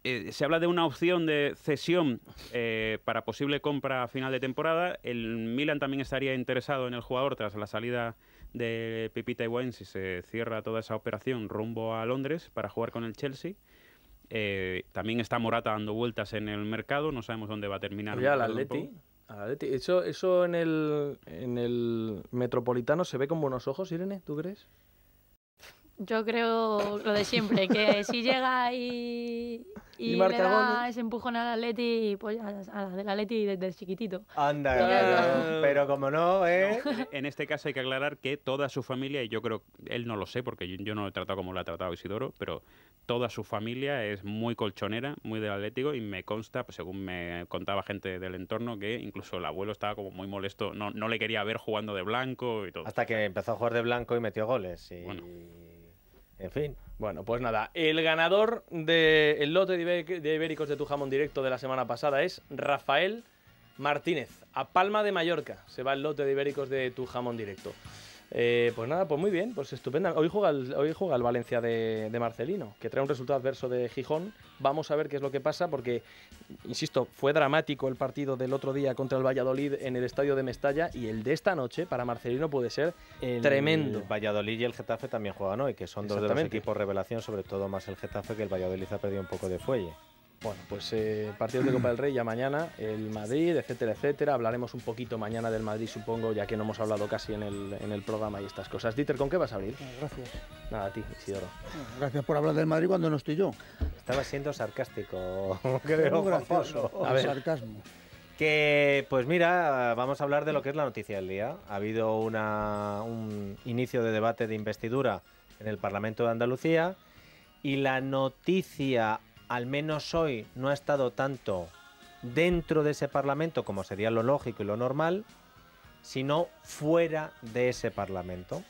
eh, se habla de una opción de cesión eh, para posible compra a final de temporada. El Milan también estaría interesado en el jugador tras la salida de Pipita Wayne. si se cierra toda esa operación rumbo a Londres para jugar con el Chelsea. Eh, también está Morata dando vueltas en el mercado, no sabemos dónde va a terminar. Ya, el Atleti. Atleti. Eso, eso en, el, en el Metropolitano se ve con buenos ojos, Irene, ¿tú crees? Yo creo lo de siempre, que si llega y, y, y le da ese empujón al Atleti, pues, a, del Atleti desde chiquitito. Anda, pero, como no, ¿eh? En este caso hay que aclarar que toda su familia, y yo creo, él no lo sé porque yo, no lo he tratado como lo ha tratado Isidoro, pero toda su familia es muy colchonera, muy del Atlético, y me consta, pues, según me contaba gente del entorno, que incluso el abuelo estaba como muy molesto, no, no le quería ver jugando de blanco y todo. Hasta que empezó a jugar de blanco y metió goles. Y... En fin. Bueno, pues nada, el ganador del lote de ibéricos de tu jamón directo de la semana pasada es Rafael Martínez, a Palma de Mallorca. Se va el lote de ibéricos de tu jamón directo. Eh, pues nada, pues muy bien, pues estupenda. Hoy juega el, hoy juega el Valencia de, Marcelino, que trae un resultado adverso de Gijón. Vamos a ver qué es lo que pasa, porque, insisto, fue dramático el partido del otro día contra el Valladolid en el estadio de Mestalla y el de esta noche para Marcelino puede ser tremendo. Valladolid y el Getafe también juegan hoy, que son dos de los equipos revelación, sobre todo más el Getafe, que el Valladolid ha perdido un poco de fuelle. Bueno, pues eh, partidos de Copa del Rey ya mañana, el Madrid, etcétera, etcétera. Hablaremos un poquito mañana del Madrid, supongo, ya que no hemos hablado casi en el, en el programa y estas cosas. Dieter, ¿con qué vas a abrir? Ah, gracias. Nada, a ti, Isidoro. Ah, gracias por hablar del Madrid cuando no estoy yo. Estaba siendo sarcástico, [laughs] Sarcasmo. Que, pues mira, vamos a hablar de lo que es la noticia del día. Ha habido un inicio de debate de investidura en el Parlamento de Andalucía y la noticia al menos hoy no ha estado tanto dentro de ese Parlamento como sería lo lógico y lo normal, sino fuera de ese Parlamento.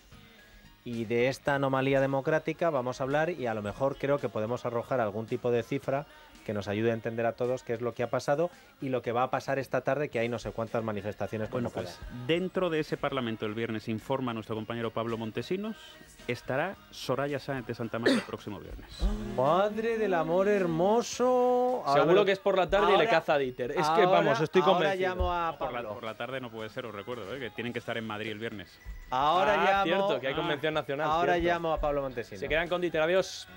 Y de esta anomalía democrática vamos a hablar y a lo mejor creo que podemos arrojar algún tipo de cifra que nos ayude a entender a todos qué es lo que ha pasado y lo que va a pasar esta tarde, que hay no sé cuántas manifestaciones. Bueno, pues dentro de ese Parlamento el viernes, informa nuestro compañero Pablo Montesinos, estará Soraya Sáenz de Santa María el próximo viernes. Madre del amor hermoso. Seguro que es por la tarde y le caza a Dieter. Es que vamos, estoy convencido. Ahora llamo a Pablo. Por, la, tarde no puede ser, os recuerdo, ¿eh? que tienen que estar en Madrid el viernes. Ahora ah, llamo. Cierto, que hay convención nacional. Ahora llamo a Pablo Montesinos. Se quedan con Dieter, adiós.